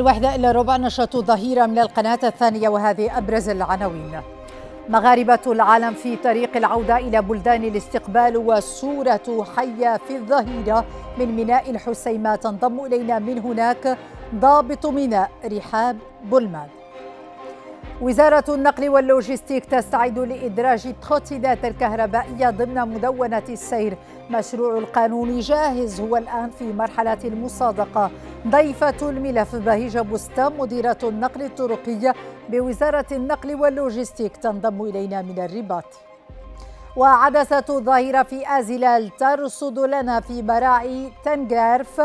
الوحدة إلى ربع نشرة ظهيرة من القناة الثانية وهذه أبرز العناوين مغاربة العالم في طريق العودة إلى بلدان الاستقبال وصورة حية في الظهيرة من ميناء الحسيمة تنضم إلينا من هناك ضابط ميناء رحاب بولمان وزارة النقل واللوجستيك تستعد لإدراج التروتينات الكهربائية ضمن مدونة السير مشروع القانون جاهز هو الآن في مرحلة المصادقة ضيفة الملف بهيجة بستان مديرة النقل الطرقية بوزارة النقل واللوجستيك تنضم إلينا من الرباط وعدسة الظاهرة في أزلال ترصد لنا في براعي تنجارف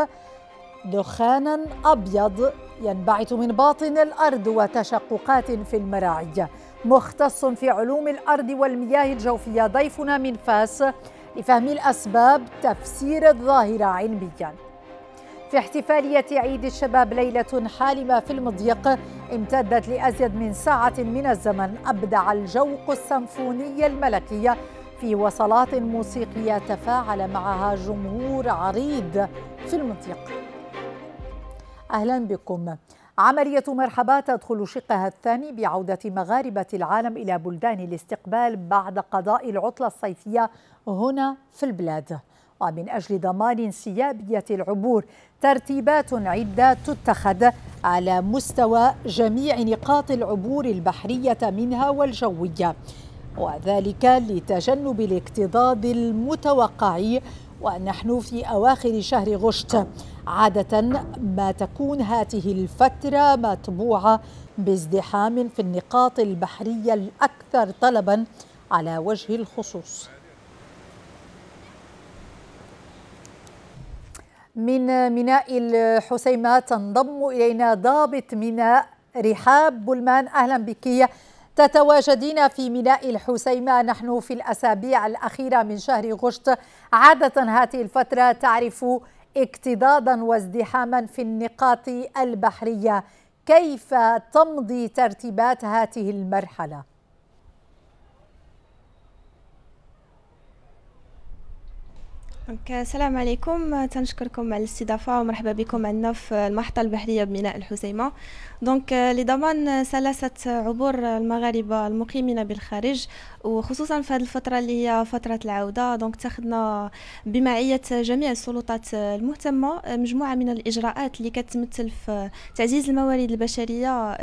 دخانا أبيض ينبعث من باطن الارض وتشققات في المراعي مختص في علوم الارض والمياه الجوفيه ضيفنا من فاس لفهم الاسباب تفسير الظاهره علميا في احتفالية عيد الشباب ليلة حالمة في المضيق امتدت لأزيد من ساعة من الزمن أبدع الجوق السمفوني الملكي في وصلات موسيقية تفاعل معها جمهور عريض في المضيق أهلا بكم عملية مرحبا تدخل شقها الثاني بعودة مغاربة العالم إلى بلدان الاستقبال بعد قضاء العطلة الصيفية هنا في البلاد ومن أجل ضمان انسيابية العبور ترتيبات عدة تتخذ على مستوى جميع نقاط العبور البحرية منها والجوية وذلك لتجنب الاكتظاظ المتوقع ونحن في أواخر شهر غشت عادة ما تكون هذه الفترة مطبوعة بازدحام في النقاط البحرية الأكثر طلبا على وجه الخصوص من ميناء الحسيمة تنضم إلينا ضابط ميناء رحاب بلمان أهلا بك تتواجدين في ميناء الحسيمة نحن في الأسابيع الأخيرة من شهر غشت عادة هذه الفترة تعرف اكتضاضا وازدحاما في النقاط البحرية كيف تمضي ترتيبات هذه المرحله دونك السلام عليكم تنشكركم على الاستضافه ومرحبا بكم عندنا في المحطه البحريه بميناء الحسيمه دونك لضمان سلاسه عبور المغاربه المقيمين بالخارج وخصوصا في هذه الفتره اللي هي فتره العوده دونك اتخذنا بمعيه جميع السلطات المهتمه مجموعه من الاجراءات اللي كتمثل في تعزيز الموارد البشريه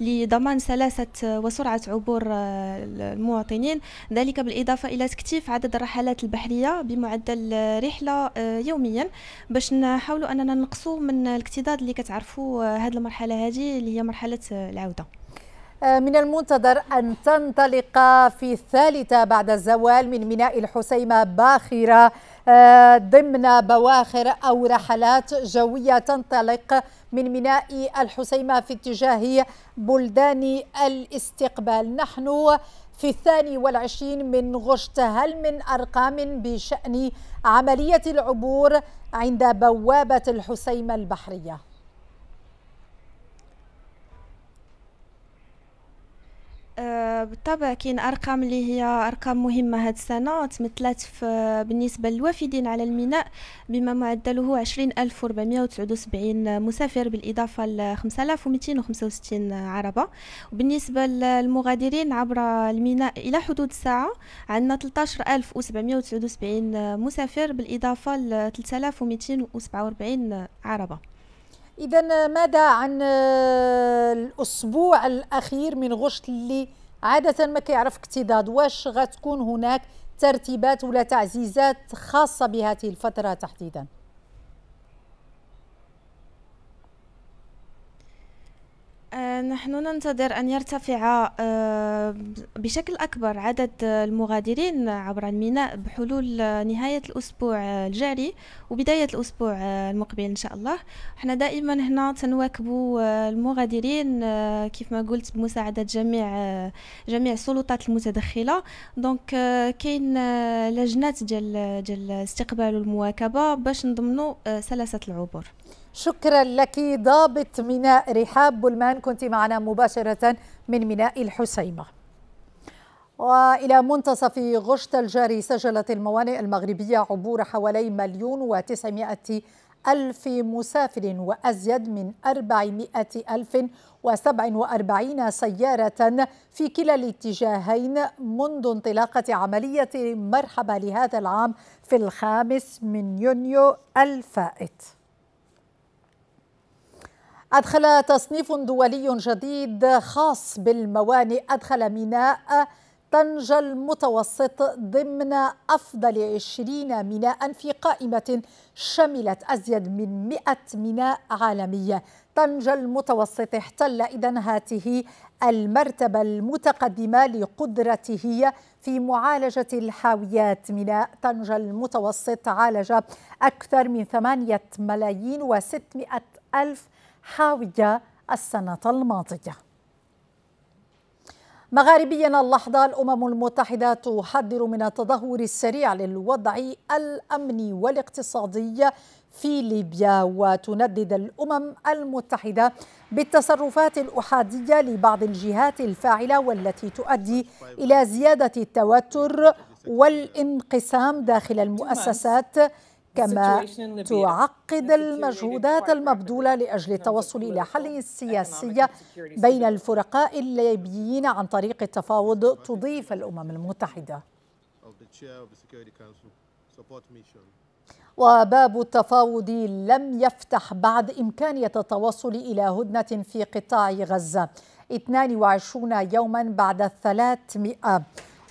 لضمان سلاسه وسرعه عبور المواطنين ذلك بالاضافه الى تكثيف عدد الرحلات البحريه بمعدل الرحله آه، يوميا باش نحاولوا اننا نقصوا من الاكتضاد اللي كتعرفوا هذه آه، المرحله هذه اللي هي مرحله آه، العوده من المنتظر أن تنطلق في الثالثة بعد الزوال من ميناء الحسيمة باخرة ضمن بواخر أو رحلات جوية تنطلق من ميناء الحسيمة في اتجاه بلدان الاستقبال نحن في الثاني والعشرين من غشت هل من أرقام بشأن عملية العبور عند بوابة الحسيمة البحرية؟ آه، بالطبع كاين ارقام اللي هي ارقام مهمه هاد السنه تمثلت في آه، بالنسبه للوافدين على الميناء بما معدله 20479 مسافر بالاضافه ل 5265 عربه وبالنسبه للمغادرين عبر الميناء الى حدود الساعه عندنا 13779 مسافر بالاضافه ل 3247 عربه إذا ماذا عن آه، الأسبوع الأخير من غشت اللي عادة ما كيعرف اكتضاد واش غتكون هناك ترتيبات ولا تعزيزات خاصة بهذه الفترة تحديداً؟ آه، نحن ننتظر أن يرتفع آه، بشكل أكبر عدد المغادرين عبر الميناء بحلول نهاية الأسبوع الجاري وبداية الأسبوع المقبل إن شاء الله احنا دائما هنا تنواكب آه، المغادرين كيف ما قلت بمساعدة جميع جميع السلطات المتدخلة دونك كاين لجنات ديال ديال استقبال المواكبة باش نضمنوا سلاسة العبور شكرا لك ضابط ميناء رحاب بلمان كنت معنا مباشرة من ميناء الحسيمة وإلى منتصف غشت الجاري سجلت الموانئ المغربية عبور حوالي مليون وتسعمائة ألف مسافر وأزيد من أربعمائة ألف وسبع وأربعين سيارة في كلا الاتجاهين منذ انطلاقة عملية مرحبا لهذا العام في الخامس من يونيو الفائت أدخل تصنيف دولي جديد خاص بالموانئ أدخل ميناء طنجة المتوسط ضمن أفضل 20 ميناء في قائمة شملت أزيد من 100 ميناء عالمية طنجة المتوسط احتل إذا هاته المرتبة المتقدمة لقدرته في معالجة الحاويات ميناء طنجة المتوسط عالج أكثر من 8 ملايين و600 ألف حاوية السنة الماضية مغاربيا اللحظة الأمم المتحدة تحذر من التدهور السريع للوضع الأمني والاقتصادي في ليبيا وتندد الأمم المتحدة بالتصرفات الأحادية لبعض الجهات الفاعلة والتي تؤدي إلى زيادة التوتر والانقسام داخل المؤسسات كما تعقد المجهودات المبذولة لأجل التوصل إلى حل سياسي بين الفرقاء الليبيين عن طريق التفاوض تضيف الأمم المتحدة وباب التفاوض لم يفتح بعد إمكانية التوصل إلى هدنة في قطاع غزة 22 يوما بعد 300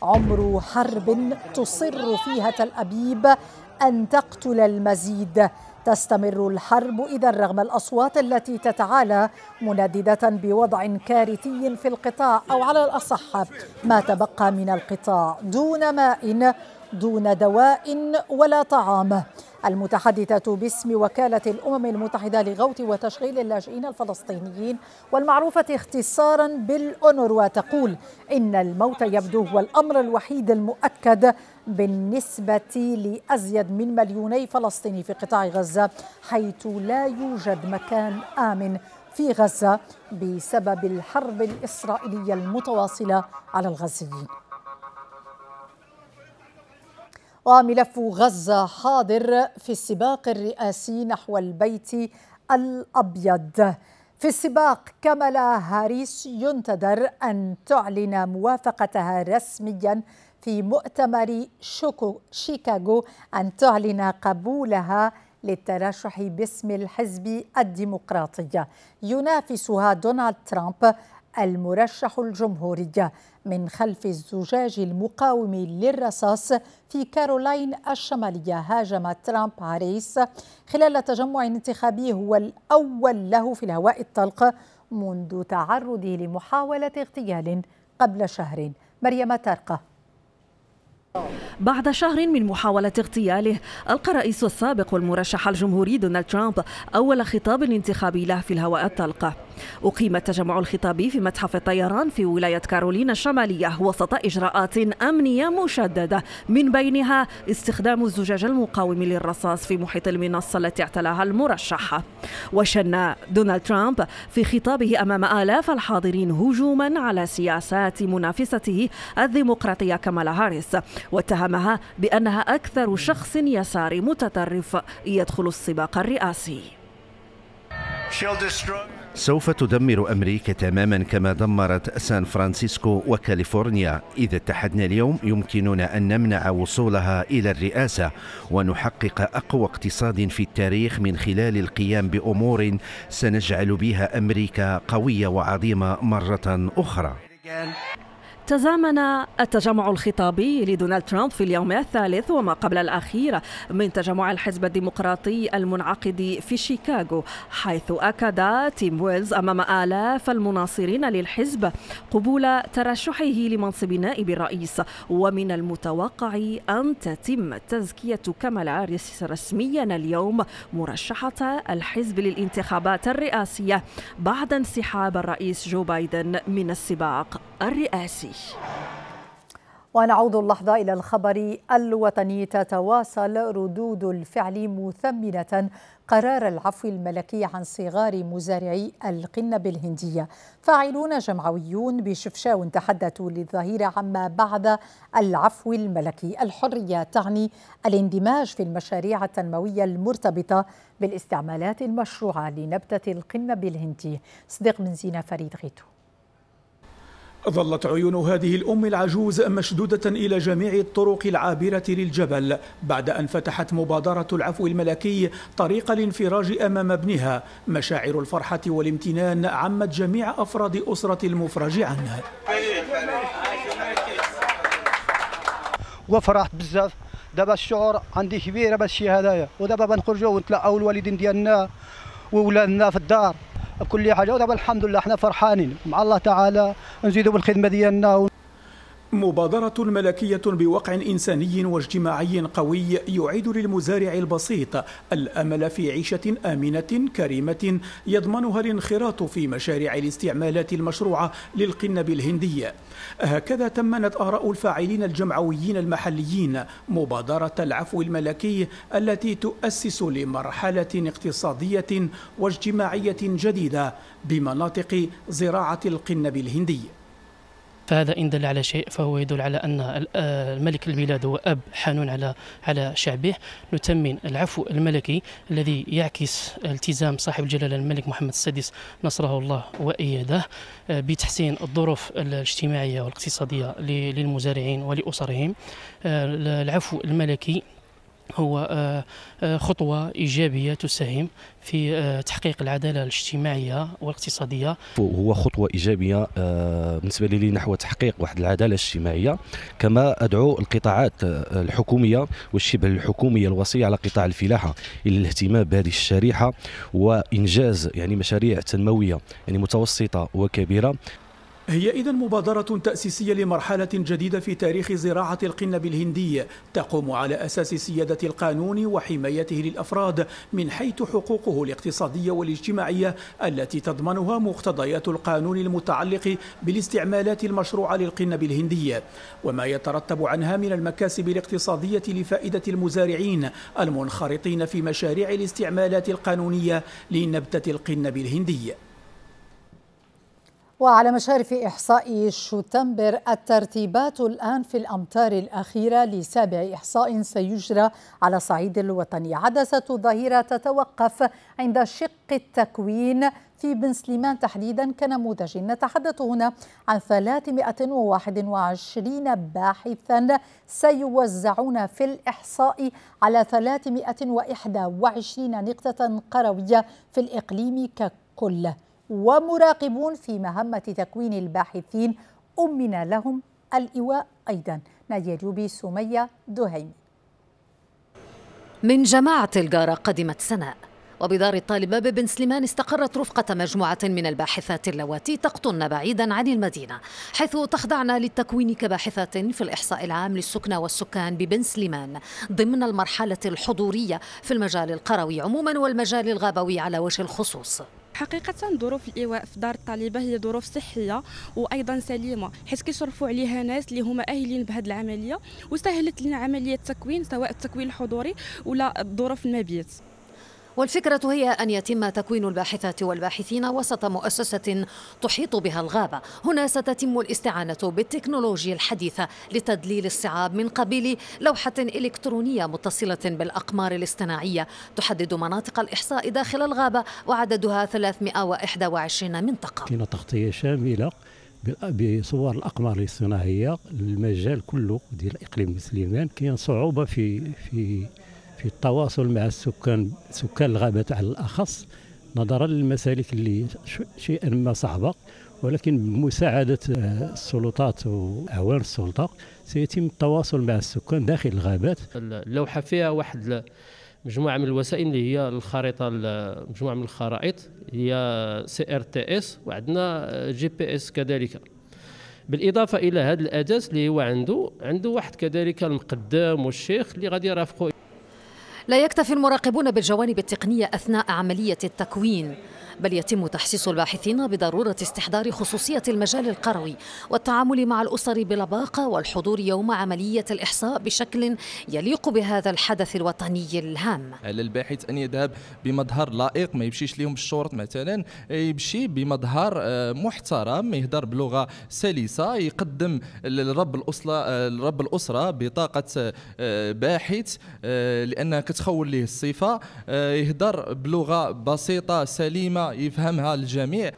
عمر حرب تصر فيها تل أبيب أن تقتل المزيد تستمر الحرب إذا رغم الأصوات التي تتعالى منددة بوضع كارثي في القطاع أو على الأصح ما تبقى من القطاع دون ماء دون دواء ولا طعام المتحدثة باسم وكالة الأمم المتحدة لغوث وتشغيل اللاجئين الفلسطينيين والمعروفة اختصارا بالأنر تقول إن الموت يبدو هو الأمر الوحيد المؤكد بالنسبة لأزيد من مليوني فلسطيني في قطاع غزة حيث لا يوجد مكان آمن في غزة بسبب الحرب الإسرائيلية المتواصلة على الغزيين وملف غزة حاضر في السباق الرئاسي نحو البيت الأبيض في السباق كمال هاريس ينتظر أن تعلن موافقتها رسميا في مؤتمر شوكو شيكاغو أن تعلن قبولها للترشح باسم الحزب الديمقراطي ينافسها دونالد ترامب المرشح الجمهوري من خلف الزجاج المقاوم للرصاص في كارولاين الشمالية هاجم ترامب هاريس خلال تجمع انتخابي هو الأول له في الهواء الطلق منذ تعرضه لمحاولة اغتيال قبل شهر مريم ترقه بعد شهر من محاولة اغتياله ألقى الرئيس السابق والمرشح الجمهوري دونالد ترامب أول خطاب انتخابي له في الهواء الطلق أقيم التجمع الخطابي في متحف الطيران في ولاية كارولينا الشمالية وسط إجراءات أمنية مشددة من بينها استخدام الزجاج المقاوم للرصاص في محيط المنصة التي اعتلاها المرشح وشن دونالد ترامب في خطابه أمام آلاف الحاضرين هجوما على سياسات منافسته الديمقراطية كمالا هاريس واتهمها بأنها أكثر شخص يساري متطرف يدخل السباق الرئاسي سوف تدمر أمريكا تماما كما دمرت سان فرانسيسكو وكاليفورنيا إذا اتحدنا اليوم يمكننا أن نمنع وصولها إلى الرئاسة ونحقق أقوى اقتصاد في التاريخ من خلال القيام بأمور سنجعل بها أمريكا قوية وعظيمة مرة أخرى تزامن التجمع الخطابي لدونالد ترامب في اليوم الثالث وما قبل الأخير من تجمع الحزب الديمقراطي المنعقد في شيكاغو حيث أكد تيم ويلز أمام آلاف المناصرين للحزب قبول ترشحه لمنصب نائب الرئيس ومن المتوقع أن تتم تزكية كمالا هاريس رسميا اليوم مرشحة الحزب للانتخابات الرئاسية بعد انسحاب الرئيس جو بايدن من السباق الرئاسي ونعود اللحظة إلى الخبر الوطني تتواصل ردود الفعل مثمنة قرار العفو الملكي عن صغار مزارعي القنب الهندية فاعلون جمعويون بشفشاو تحدثوا للظهيرة عما بعد العفو الملكي الحرية تعني الاندماج في المشاريع التنموية المرتبطة بالاستعمالات المشروعة لنبتة القنب الهندي صديق من زينة فريد غيتو ظلت عيون هذه الأم العجوز مشدودة إلى جميع الطرق العابرة للجبل بعد أن فتحت مبادرة العفو الملكي طريق الانفراج أمام ابنها مشاعر الفرحة والامتنان عمت جميع أفراد أسرة المفرج عنه وفرحت بزاف دابا الشعور عندي كبيره بهالشي هذايا ودابا بنخرجوا ونتلاقاو الوالدين ديالنا وولادنا في الدار كل حاجه ودابا الحمد لله حنا فرحانين مع الله تعالى نزيدوا بالخدمه ديالنا مبادرة ملكية بوقع إنساني واجتماعي قوي يعيد للمزارع البسيط الأمل في عيشة آمنة كريمة يضمنها الانخراط في مشاريع الاستعمالات المشروعة للقنب الهندية هكذا تمنت آراء الفاعلين الجمعويين المحليين مبادرة العفو الملكي التي تؤسس لمرحلة اقتصادية واجتماعية جديدة بمناطق زراعة القنب الهندي فهذا إن دل على شيء فهو يدل على أن آه، الملك البلاد هو أب حنون على على شعبه نتمن العفو الملكي الذي يعكس التزام صاحب الجلالة الملك محمد السادس نصره الله وإياده آه، بتحسين الظروف الاجتماعية والاقتصادية للمزارعين ولأسرهم آه، العفو الملكي هو آه، آه، خطوة إيجابية تساهم في آه، تحقيق العدالة الاجتماعية والاقتصادية هو خطوة إيجابية بالنسبة لي نحو تحقيق واحد العدالة الاجتماعية كما أدعو القطاعات الحكومية والشبه الحكومية الوصية على قطاع الفلاحة إلى الاهتمام بهذه الشريحة وإنجاز يعني مشاريع تنموية يعني متوسطة وكبيرة هي إذا مبادرة تأسيسية لمرحلة جديدة في تاريخ زراعة القنب الهندي تقوم على أساس سيادة القانون وحمايته للأفراد من حيث حقوقه الاقتصادية والاجتماعية التي تضمنها مقتضيات القانون المتعلق بالاستعمالات المشروعة للقنب الهندي وما يترتب عنها من المكاسب الاقتصادية لفائدة المزارعين المنخرطين في مشاريع الاستعمالات القانونية لنبتة القنب الهندي وعلى مشارف إحصاء شتنبر الترتيبات الآن في الأمتار الأخيرة لسابع إحصاء سيجرى على الصعيد الوطني عدسة الظهيرة تتوقف عند شق التكوين في بن سليمان تحديدا كنموذج نتحدث هنا عن 321 باحثا سيوزعون في الإحصاء على 321 نقطة قروية في الإقليم ككل ومراقبون في مهمة تكوين الباحثين أمن لهم الإيواء أيضا نادية جوبي سمية دهيم من جماعة الجارة قدمت سناء وبدار الطالب ببن سليمان استقرت رفقة مجموعة من الباحثات اللواتي تقطن بعيدا عن المدينة حيث تخضعن للتكوين كباحثات في الإحصاء العام للسكنى والسكان ببن سليمان ضمن المرحلة الحضورية في المجال القروي عموما والمجال الغابوي على وجه الخصوص حقيقة ظروف الإيواء في دار الطالبة هي ظروف صحية وأيضا سليمة حيث كيشرفوا عليها ناس اللي هما آهلين بهذه العملية وسهلت لنا عملية التكوين سواء التكوين الحضوري ولا ظروف المبيت والفكرة هي أن يتم تكوين الباحثات والباحثين وسط مؤسسة تحيط بها الغابة هنا ستتم الاستعانة بالتكنولوجيا الحديثة لتدليل الصعاب من قبيل لوحة إلكترونية متصلة بالأقمار الاصطناعية تحدد مناطق الإحصاء داخل الغابة وعددها 321 منطقة تغطية شاملة بصور الاقمار الاصطناعيه المجال كله ديال اقليم سليمان كاين صعوبه في في في التواصل مع السكان سكان الغابات على الأخص نظرا للمسالك اللي شيئا ما صعبة ولكن بمساعدة آه، السلطات وأعوان السلطة سيتم التواصل مع السكان داخل الغابات اللوحة فيها واحد مجموعة من الوسائل اللي هي الخريطة مجموعة من الخرائط هي سي ار تي اس وعندنا آه، جي بي اس كذلك بالإضافة إلى هذا الأداة اللي هو عنده عنده واحد كذلك المقدام والشيخ اللي غادي يرافقوا لا يكتفي المراقبون بالجوانب التقنية أثناء عملية التكوين بل يتم تحسيس الباحثين بضرورة استحضار خصوصية المجال القروي والتعامل مع الأسر بلباقة والحضور يوم عملية الإحصاء بشكل يليق بهذا الحدث الوطني الهام على الباحث أن يذهب بمظهر لائق ما يمشيش لهم الشورت مثلا يمشي بمظهر آه، محترم يهدر بلغة سلسة يقدم لرب الأسرة آه، لرب الأسرة بطاقة آه، باحث لأنها كتخول له الصفة يهدر بلغة بسيطة سليمة يفهمها الجميع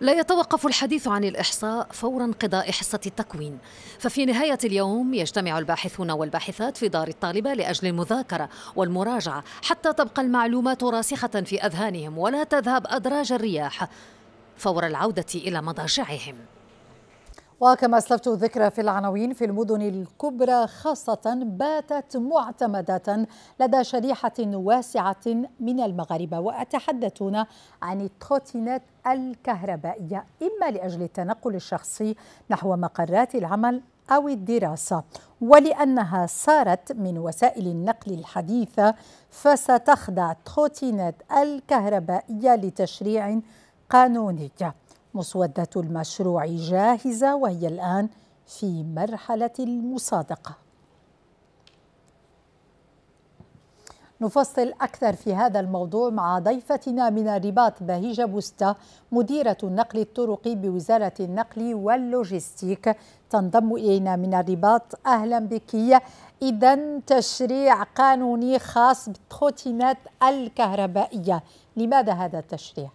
لا يتوقف الحديث عن الإحصاء فور انقضاء حصة التكوين ففي نهاية اليوم يجتمع الباحثون والباحثات في دار الطالبة لأجل المذاكرة والمراجعة حتى تبقى المعلومات راسخة في أذهانهم ولا تذهب أدراج الرياح فور العودة إلى مضاجعهم وكما أسلفت ذكر في العناوين في المدن الكبرى خاصة باتت معتمدة لدى شريحة واسعة من المغاربة وأتحدث هنا عن التروتينات الكهربائية إما لأجل التنقل الشخصي نحو مقرات العمل أو الدراسة ولأنها صارت من وسائل النقل الحديثة فستخضع التروتينات الكهربائية لتشريع قانوني مسودة المشروع جاهزة وهي الآن في مرحلة المصادقة نفصل أكثر في هذا الموضوع مع ضيفتنا من الرباط بهيجة بوستا مديرة النقل الطرقي بوزارة النقل واللوجستيك تنضم إلينا من الرباط أهلا بك إذا تشريع قانوني خاص بالتروتينات الكهربائية لماذا هذا التشريع؟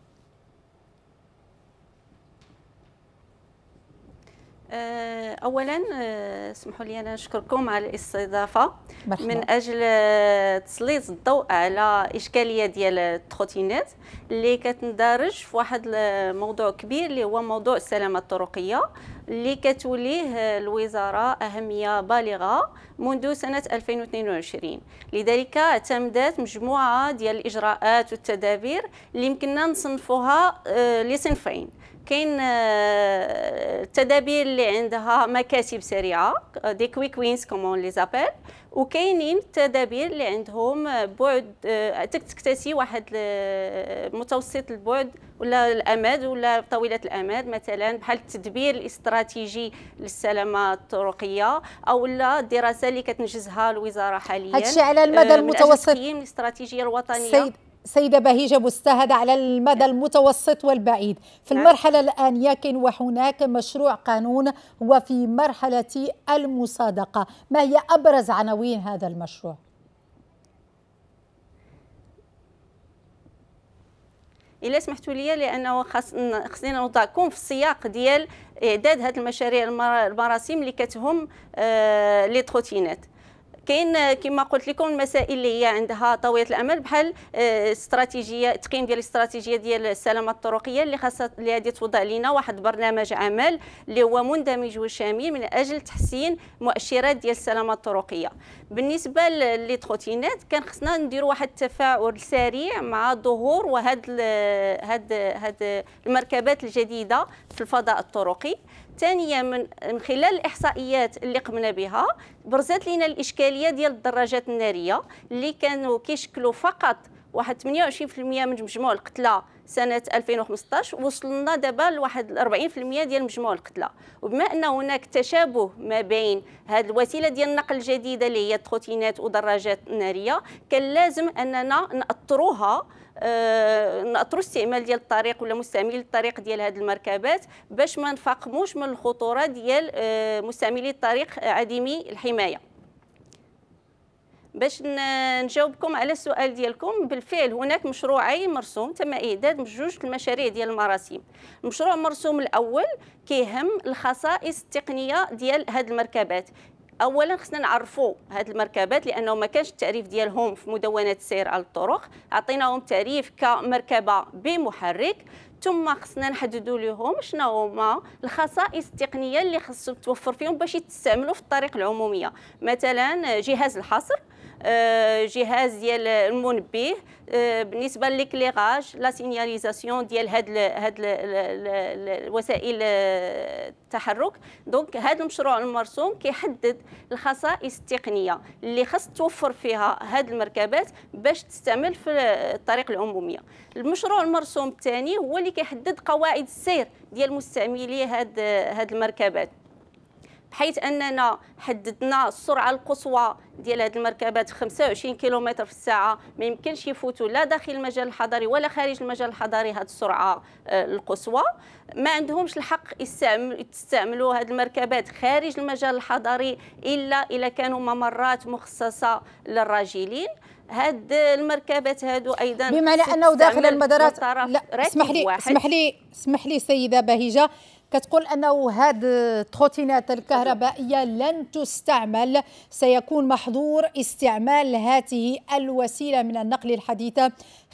آه، اولا آه، اسمحوا لي انا نشكركم على الاستضافه مرحبا. من اجل آه، تسليط الضوء على اشكاليه ديال التروتينات اللي كتندرج في واحد الموضوع كبير اللي هو موضوع السلامه الطرقيه اللي كتوليه الوزاره اهميه بالغه منذ سنه 2022 لذلك اعتمدت مجموعه ديال الاجراءات والتدابير اللي يمكننا نصنفوها لصنفين كاين آه، التدابير اللي عندها مكاتب سريعه دي كويك وينز كومون لي زابيل وكاينين التدابير اللي عندهم بعد آه، تكتسي واحد آه، متوسط البعد ولا الامد ولا طويله الامد مثلا بحال التدبير الاستراتيجي للسلامه الطرقيه او لا الدراسه اللي كتنجزها الوزاره حاليا هادشي على المدى المتوسط الاستراتيجيه الوطنيه سيد سيدة بهيجة مستهدة على المدى المتوسط والبعيد في نعم. المرحلة الآن يكن وهناك مشروع قانون وفي مرحلة المصادقة ما هي أبرز عناوين هذا المشروع؟ الا سمحتوا لي لانه خصنا نوضعكم في السياق ديال اعداد هذه المشاريع المراسم اللي كتهم آه، لي تروتينات كاين كما قلت لكم المسائل اللي هي عندها طويله الامل بحال آه، استراتيجيه التقييم ديال الاستراتيجيه ديال السلامه الطرقيه اللي خاصه اللي غادي توضع لنا واحد برنامج عمل اللي هو مندمج وشامل من اجل تحسين مؤشرات ديال السلامه الطرقيه بالنسبه لي تروتينات كان خصنا نديروا واحد التفاعل سريع مع ظهور وهاد هاد هاد المركبات الجديده في الفضاء الطرقي ثانيا من, خلال الاحصائيات اللي قمنا بها برزات لنا الاشكاليه ديال الدراجات الناريه اللي كانوا كيشكلوا فقط واحد 28% من مجموع القتلى سنه 2015 وصلنا دابا لواحد 40% ديال مجموع القتلى وبما ان هناك تشابه ما بين هذه الوسيله ديال النقل الجديده اللي هي التروتينات ودراجات ناريه كان لازم اننا ناطروها آه، ناطروا استعمال ديال الطريق ولا مستعملي الطريق ديال هذه المركبات باش ما نفاقموش من الخطوره ديال آه، مستعملي الطريق عديمي الحمايه باش نجاوبكم على السؤال ديالكم بالفعل هناك مشروعين مرسوم تم اعداد بجوج المشاريع ديال المراسيم المشروع المرسوم الاول كيهم الخصائص التقنيه ديال هذه المركبات اولا خصنا نعرفوا هاد المركبات لانه ما كانش التعريف ديالهم في مدونات سير على الطرق عطيناهم تعريف كمركبه بمحرك ثم خصنا نحددوا لهم شنو هما الخصائص التقنيه اللي خصهم توفر فيهم باش يتستعملوا في الطريق العموميه مثلا جهاز الحصر آه، جهاز ديال المنبه آه، بالنسبه للكليغاج لا سينياليزاسيون ديال هاد ال هاد الـ وسائل آه، التحرك دونك هاد المشروع المرسوم كيحدد الخصائص التقنيه اللي خاص توفر فيها هاد المركبات باش تستعمل في الطريق العموميه المشروع المرسوم الثاني هو اللي كيحدد قواعد السير ديال مستعملي هاد هاد المركبات بحيث اننا حددنا السرعه القصوى ديال هذه المركبات 25 كيلومتر في الساعه ما يمكنش يفوتوا لا داخل المجال الحضري ولا خارج المجال الحضري هذه السرعه آه، القصوى ما عندهمش الحق يستعملوا هذه المركبات خارج المجال الحضري الا اذا كانوا ممرات مخصصه للراجلين هاد المركبات هادو ايضا بمعنى انه داخل المدارات لا اسمح لي اسمح لي اسمح لي سيده بهيجه كتقول انه هذه التروتينات الكهربائيه لن تستعمل سيكون محظور استعمال هذه الوسيله من النقل الحديثه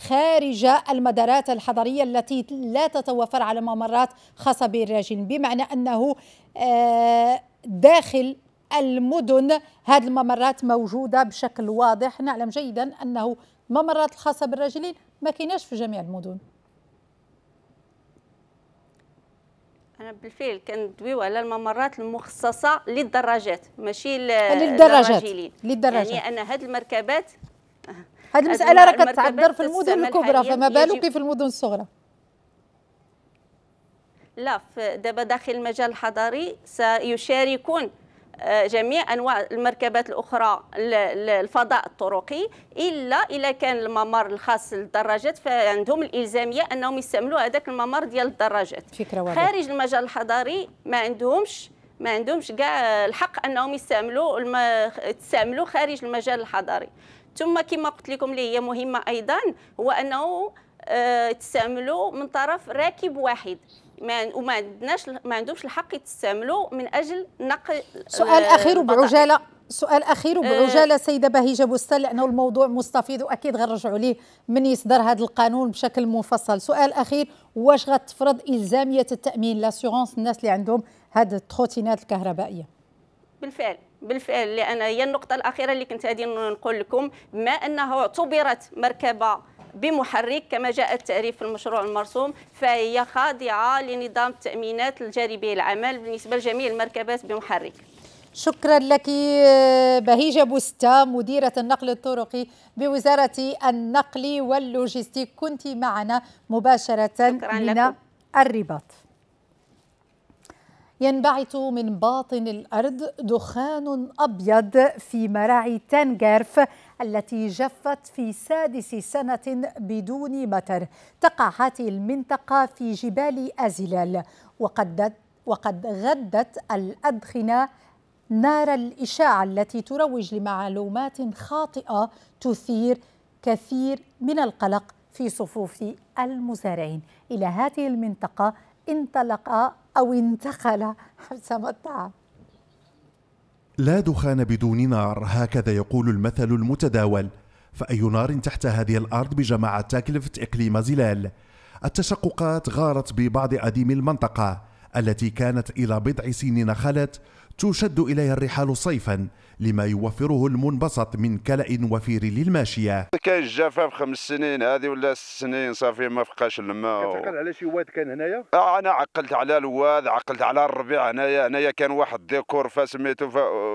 خارج المدارات الحضريه التي لا تتوفر على ممرات خاصه بالراجل بمعنى انه آه، داخل المدن هذه الممرات موجوده بشكل واضح نعلم جيدا انه الممرات الخاصه بالراجلين ما كيناش في جميع المدن انا بالفعل كندويو على الممرات المخصصه للدراجات ماشي للدراجات للدراجات يعني انا هاد المركبات هاد المساله راه كتعذر في المدن الكبرى فما بالك في المدن الصغرى لا دابا داخل المجال الحضري سيشاركون جميع انواع المركبات الاخرى الفضاء الطرقي الا اذا كان الممر الخاص للدراجات فعندهم الالزاميه انهم يستعملوا هذاك الممر ديال الدراجات فكرة خارج المجال الحضري ما عندهمش ما عندهمش كاع الحق انهم يستعملوا الم... تستعملوا خارج المجال الحضري ثم كما قلت لكم اللي هي مهمه ايضا هو انه تستعملوا آه، من طرف راكب واحد ما وما عندناش ما عندهمش الحق يتستعملوا من اجل نقل سؤال اخير بعجاله سؤال اخير بعجاله أه سيده بهيجه بستان لانه الموضوع مستفيض واكيد غنرجعوا ليه من يصدر هذا القانون بشكل مفصل سؤال اخير واش غتفرض الزاميه التامين لاسيغونس الناس اللي عندهم هاد التروتينات الكهربائيه بالفعل بالفعل لان هي النقطه الاخيره اللي كنت غادي نقول لكم بما انه اعتبرت مركبه بمحرك كما جاء التعريف في المشروع المرسوم فهي خاضعة لنظام التأمينات الجاري العمل بالنسبة لجميع المركبات بمحرك شكرا لك بهيجة بوستا مديرة النقل الطرقي بوزارة النقل واللوجستيك كنت معنا مباشرة من لكم. الرباط ينبعث من باطن الأرض دخان أبيض في مراعي تانجرف التي جفت في سادس سنة بدون مطر تقع هذه المنطقة في جبال أزلال وقد وقد غدت الأدخنة نار الإشاعة التي تروج لمعلومات خاطئة تثير كثير من القلق في صفوف المزارعين إلى هذه المنطقة انطلق أو انتقل حسب الطعام لا دخان بدون نار هكذا يقول المثل المتداول فأي نار تحت هذه الأرض بجماعة تكلفة إقليم زلال التشققات غارت ببعض أديم المنطقة التي كانت إلى بضع سنين خلت تشد إليها الرحال صيفا لما يوفره المنبسط من كلأ وفير للماشية كاين الجفاف خمس سنين هذه ولا ست سنين صافي ما فقاش الماء كتعقل على شي واد كان هنايا آه أنا عقلت على الواد عقلت على الربيع هنايا هنايا كان واحد ديكور فسميتو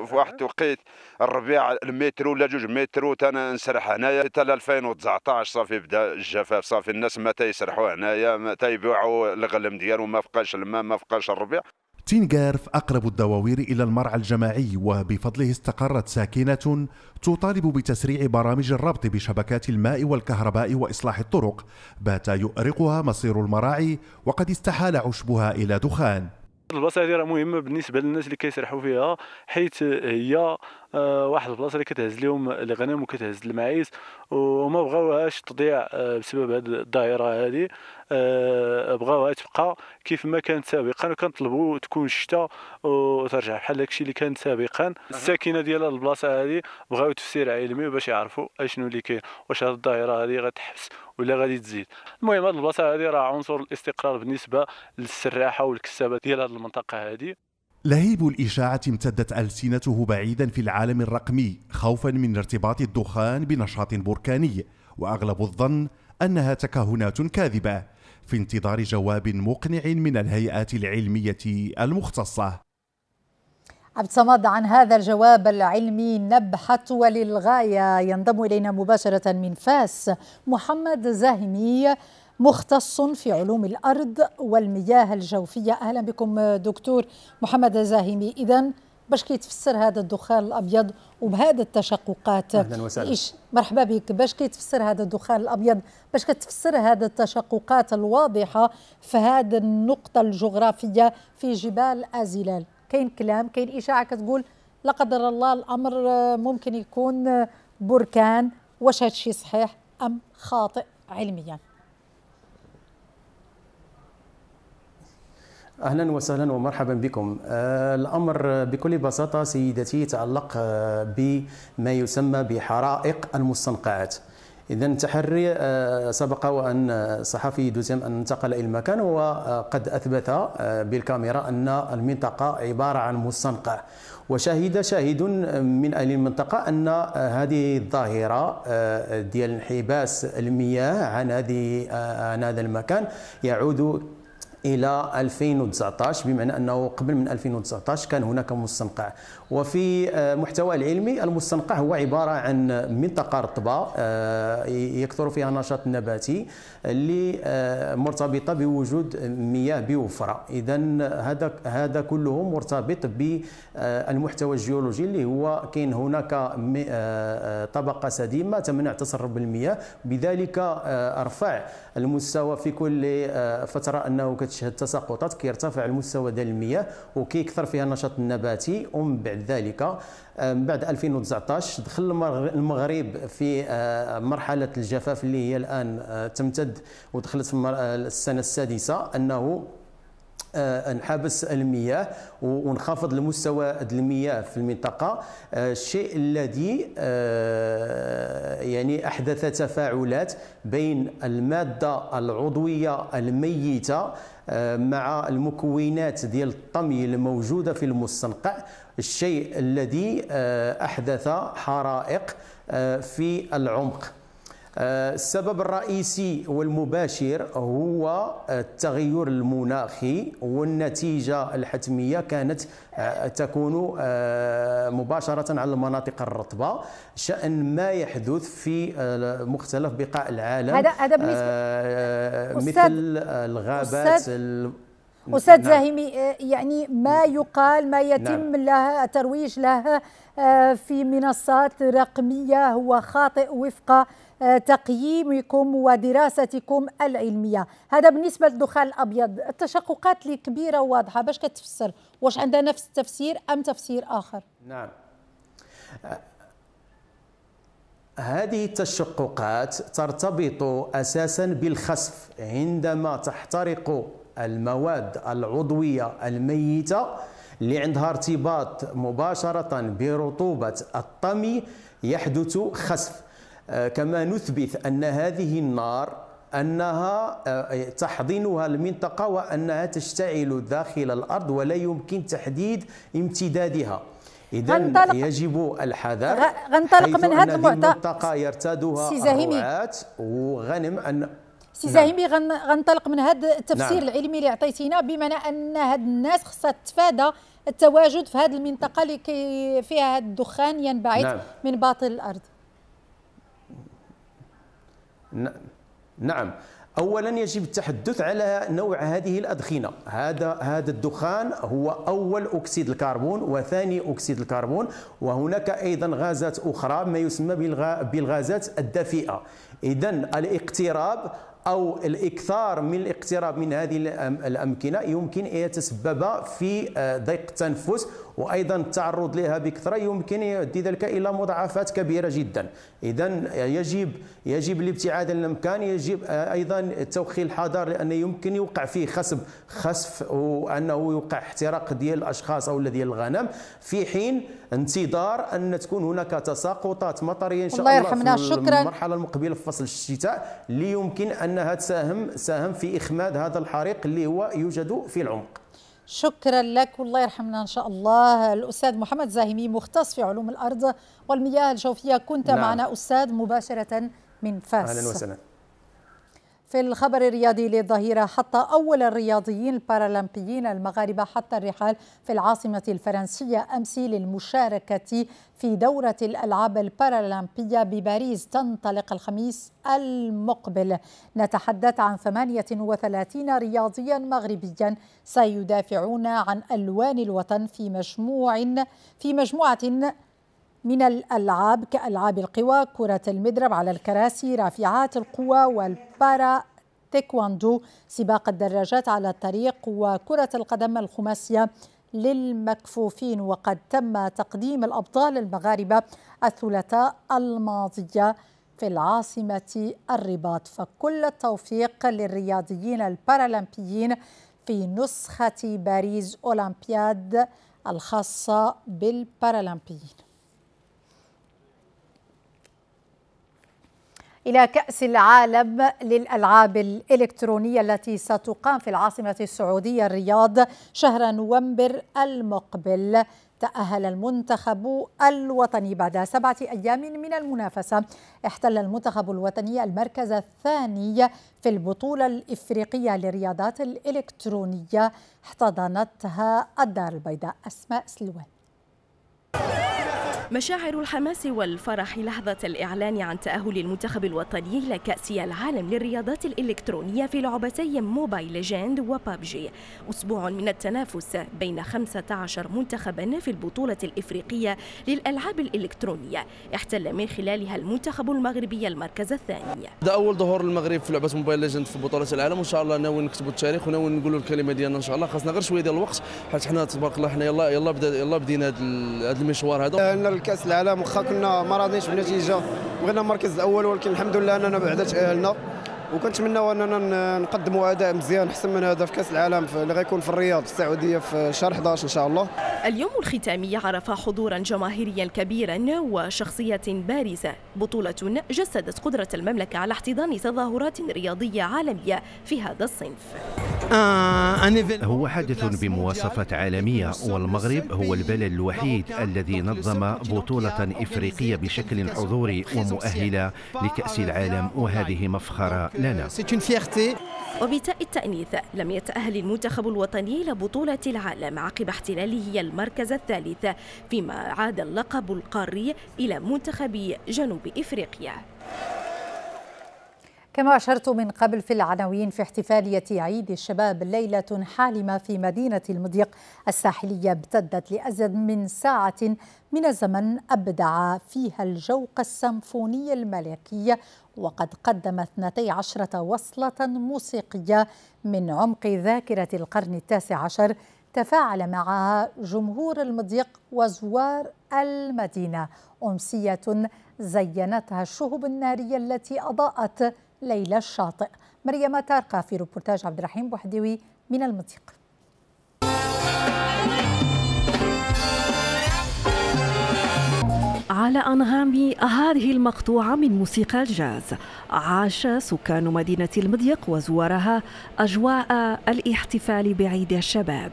في واحد التوقيت الربيع المترو ولا جوج مترو انا نسرح هنايا حتى 2019 صافي بدا الجفاف صافي الناس ما تيسرحوا هنايا ما تيبيعوا الغلم ديالهم ما فقاش الماء ما فقاش الربيع تينغارف أقرب الدواوير إلى المرعى الجماعي وبفضله استقرت ساكنة تطالب بتسريع برامج الربط بشبكات الماء والكهرباء وإصلاح الطرق بات يؤرقها مصير المراعي وقد استحال عشبها إلى دخان البلاصه هذه راه مهمه بالنسبه للناس اللي كيسرحوا فيها حيث هي آه، واحد البلاصه اللي كتهز لهم الغنم وكتهز المعايز وما بغاوهاش تضيع آه، بسبب هذه الظاهره هذه آه، بغاوها تبقى كيف ما كانت سابقا وكنطلبوا تكون الشتاء وترجع بحال داكشي اللي كان سابقا الساكنه ديال البلاصه هذه بغاو تفسير علمي باش يعرفوا اشنو اللي كاين واش هذه الظاهره هذه غتحبس ولا غادي تزيد المهم هذه البلاصه هذه راه عنصر الاستقرار بالنسبه للسراحه والكسابه ديال هذه المنطقه هذه لهيب الإشاعة امتدت ألسنته بعيدا في العالم الرقمي خوفا من ارتباط الدخان بنشاط بركاني وأغلب الظن أنها تكهنات كاذبة في انتظار جواب مقنع من الهيئات العلمية المختصة عبد الصمد عن هذا الجواب العلمي نبحة وللغاية ينضم إلينا مباشرة من فاس محمد زاهمي مختص في علوم الأرض والمياه الجوفية أهلا بكم دكتور محمد زاهمي إذا باش كيتفسر هذا الدخان الابيض وبهذا التشققات اهلا وسهلا إيش مرحبا بك باش كيتفسر هذا الدخان الابيض باش كتفسر هذا التشققات الواضحه في هذه النقطه الجغرافيه في جبال ازلال كاين كلام كاين اشاعه كتقول لا قدر الله الامر ممكن يكون بركان واش الشيء صحيح ام خاطئ علميا اهلا وسهلا ومرحبا بكم آه، الامر بكل بساطه سيدتي يتعلق آه، بما يسمى بحرائق المستنقعات اذا تحري آه، سبق وان الصحفي دوزيم ان انتقل الى المكان وقد اثبت بالكاميرا ان المنطقه عباره عن مستنقع وشهد شاهد من اهل المنطقه ان هذه الظاهره ديال انحباس المياه عن هذه عن هذا المكان يعود الى 2019 بمعنى انه قبل من 2019 كان هناك مستنقع وفي المحتوى آه، العلمي المستنقع هو عبارة عن منطقة رطبة آه، يكثر فيها النشاط النباتي اللي آه، مرتبطة بوجود مياه بوفرة إذا هذا هذا كله مرتبط بالمحتوى الجيولوجي اللي هو كاين هناك طبقة سديمة تمنع تسرب المياه بذلك ارفع المستوى في كل فترة أنه كتشهد تساقطات كيرتفع المستوى ديال المياه وكيكثر فيها النشاط النباتي ومن بعد ذلك آه، بعد 2019 دخل المغرب في آه، مرحله الجفاف اللي هي الان آه، تمتد ودخلت في السنه السادسه انه انحبس المياه وانخفض المستوى المياه في المنطقه الشيء الذي يعني احدث تفاعلات بين الماده العضويه الميته آه، مع المكونات ديال الطمي الموجوده في المستنقع الشيء الذي آه، احدث حرائق آه، في العمق آه، السبب الرئيسي والمباشر هو آه، التغير المناخي والنتيجة الحتمية كانت آه، تكون مباشرة على المناطق الرطبة شأن ما يحدث في مختلف بقاع العالم هذا هذا بالنسبة مثل الغابات استاذ نعم. زاهمي يعني ما نعم. يقال ما يتم نعم. لها الترويج لها في منصات رقميه هو خاطئ وفق آه، تقييمكم ودراستكم العلميه هذا بالنسبه للدخان الابيض التشققات اللي كبيره وواضحه باش كتفسر واش عندها نفس التفسير ام تفسير اخر نعم هذه التشققات ترتبط اساسا بالخسف عندما تحترق المواد العضويه الميته اللي عندها ارتباط مباشره برطوبه الطمي يحدث خسف آه، كما نثبت أن هذه النار أنها آه، تحضنها المنطقة وأنها تشتعل داخل الأرض ولا يمكن تحديد امتدادها إذا يجب الحذر غنطلق من هذا المعطى المنطقه يرتادها الروعات وغنم أن سي زاهمي نعم. غنطلق من هذا التفسير نعم. العلمي اللي عطيتينا بمعنى ان هاد الناس خصها تتفادى التواجد في هذه المنطقه اللي فيها هذا الدخان ينبعث نعم. من باطن الارض نعم اولا يجب التحدث على نوع هذه الادخنه هذا هذا الدخان هو اول اكسيد الكربون وثاني اكسيد الكربون وهناك ايضا غازات اخرى ما يسمى بالغازات الدفيئه اذا الاقتراب او الاكثار من الاقتراب من هذه الامكنه يمكن ان يتسبب في آه، ضيق التنفس وايضا التعرض لها بكثره يمكن يؤدي ذلك الى مضاعفات كبيره جدا اذا آه، يجب يجب الابتعاد عن الامكان يجب آه، ايضا توخي الحذر لان يمكن يوقع فيه خصب خسف وانه يوقع احتراق ديال الاشخاص او ديال الغنم في حين انتظار ان تكون هناك تساقطات مطريه ان شاء الله, الله يرحمنا. في المرحله المقبله في فصل الشتاء ليمكن ان لانها تساهم ساهم في اخماد هذا الحريق اللي هو يوجد في العمق شكرا لك والله يرحمنا ان شاء الله الاستاذ محمد زاهمي مختص في علوم الارض والمياه الجوفيه كنت نعم. معنا استاذ مباشره من فاس اهلا وسهلا في الخبر الرياضي للظهيرة حتى أول الرياضيين البارالمبيين المغاربة حتى الرحال في العاصمة الفرنسية أمس للمشاركة في دورة الألعاب البارالمبية بباريس تنطلق الخميس المقبل نتحدث عن 38 رياضيا مغربيا سيدافعون عن ألوان الوطن في مجموع في مجموعة من الألعاب كألعاب القوى كرة المضرب على الكراسي رافعات القوى والبارا تيكواندو سباق الدراجات على الطريق وكرة القدم الخماسية للمكفوفين وقد تم تقديم الأبطال المغاربة الثلاثاء الماضية في العاصمة الرباط فكل التوفيق للرياضيين البارالمبيين في نسخة باريس أولمبياد الخاصة بالبارالمبيين إلى كأس العالم للألعاب الإلكترونية التي ستقام في العاصمة السعودية الرياض شهر نوفمبر المقبل تأهل المنتخب الوطني بعد سبعة أيام من المنافسة احتل المنتخب الوطني المركز الثاني في البطولة الإفريقية للرياضات الإلكترونية احتضنتها الدار البيضاء أسماء سلوان مشاعر الحماس والفرح لحظة الإعلان عن تأهل المنتخب الوطني إلى كأس العالم للرياضات الإلكترونية في لعبتي موبايل ليجند وبابجي أسبوع من التنافس بين 15 منتخبا في البطولة الإفريقية للألعاب الإلكترونية احتل من خلالها المنتخب المغربي المركز الثاني ده أول ظهور المغرب في لعبة موبايل ليجند في بطولة العالم وإن شاء الله ناوي نكتبوا التاريخ وناوي نقولوا الكلمة ديالنا إن شاء الله خاصنا غير شوية ديال الوقت حيت حنا تبارك الله حنا يلا يلا بدينا هذا المشوار هذا كاس العالم واخا كنا ما راضينش بنتيجه بغينا المركز الاول ولكن الحمد لله اننا بعدت اهلنا وكنتمناو اننا نقدموا اداء مزيان احسن من هذا في كاس العالم اللي غيكون في الرياض في السعوديه في شهر 11 ان شاء الله اليوم الختامي عرف حضورا جماهيريا كبيرا وشخصيات بارزه بطوله جسدت قدره المملكه على احتضان تظاهرات رياضيه عالميه في هذا الصنف آه، هو حادث بمواصفة عالمية والمغرب هو البلد الوحيد الذي نظم بطولة إفريقية بشكل حضوري ومؤهلة لكأس العالم وهذه مفخرة لنا وبتاء التأنيث لم يتأهل المنتخب الوطني لبطولة العالم عقب احتلاله المركز الثالث فيما عاد اللقب القاري إلى منتخب جنوب إفريقيا كما أشرت من قبل في العناوين في احتفالية عيد الشباب ليلة حالمة في مدينة المضيق الساحلية امتدت لأزد من ساعة من الزمن أبدع فيها الجوق السمفوني الملكي وقد قدم 12 وصلة موسيقية من عمق ذاكرة القرن التاسع عشر تفاعل معها جمهور المضيق وزوار المدينة أمسية زينتها الشهب النارية التي أضاءت ليلى الشاطئ مريم تارقة في روبورتاج عبد الرحيم بوحديوي من المنطقة على أنغام هذه المقطوعة من موسيقى الجاز عاش سكان مدينة المضيق وزوارها أجواء الاحتفال بعيد الشباب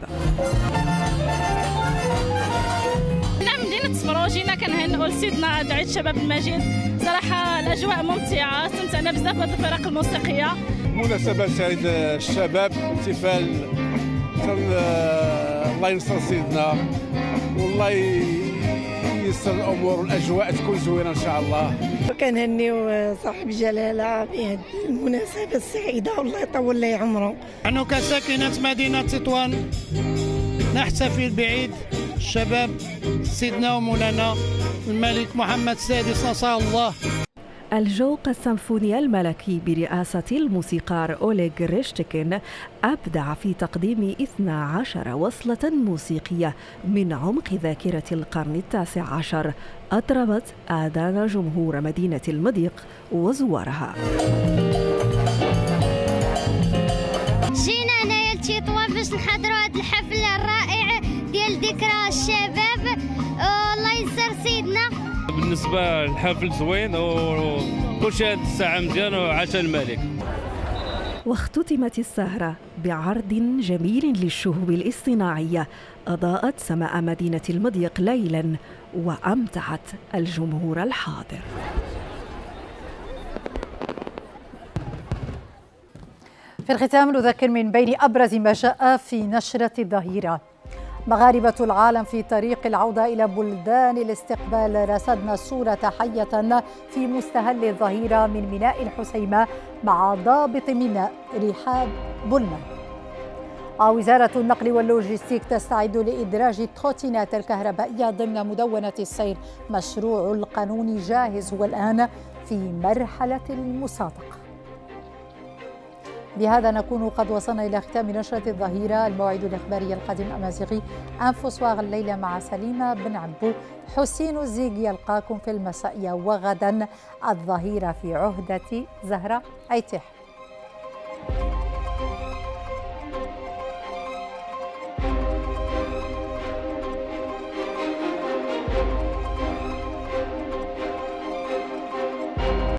جينا كنهنئوا لسيدنا عيد شباب المجيد صراحه الاجواء ممتعه استمتعنا بزاف بهذه الفرق الموسيقيه مناسبه سعيد الشباب احتفال الله ينصر سيدنا والله ييسر الامور والاجواء تكون زوينه ان شاء الله كنهنيو صاحب جلاله بهذه المناسبه السعيده والله يطول لي عمره نحن كساكنه مدينه تطوان نحتفل بعيد الشباب سيدنا ومولانا الملك محمد السادس نصر الله الجوق السمفوني الملكي برئاسة الموسيقار أوليغ ريشتكن أبدع في تقديم 12 وصلة موسيقية من عمق ذاكرة القرن التاسع عشر أطربت آذان جمهور مدينة المضيق وزوارها جينا أنا يلتي طوال باش نحضروا هذه الحفلة الرائعة نحتفل ذكرى الشباب الله يسر سيدنا بالنسبه للحفل زوين وكل شيء الساعه مزيان وعشاء الملك واختتمت السهرة بعرض جميل للشهب الاصطناعية أضاءت سماء مدينة المضيق ليلا وأمتعت الجمهور الحاضر في الختام نذكر من بين أبرز ما جاء في نشرة الظهيرة مغاربة العالم في طريق العودة إلى بلدان الاستقبال رصدنا صورة حية في مستهل الظهيرة من ميناء الحسيمة مع ضابط ميناء رحاب بلمان وزارة النقل واللوجستيك تستعد لإدراج التروتينات الكهربائية ضمن مدونة السير مشروع القانون جاهز والآن في مرحلة المسابقة بهذا نكون قد وصلنا إلى ختام نشرة الظهيرة الموعد الإخباري القادم أمازيغي أنفسواغ الليلة مع سليمة بن عبو حسين الزيق يلقاكم في المسائية وغدا الظهيرة في عهدة زهرة أيتح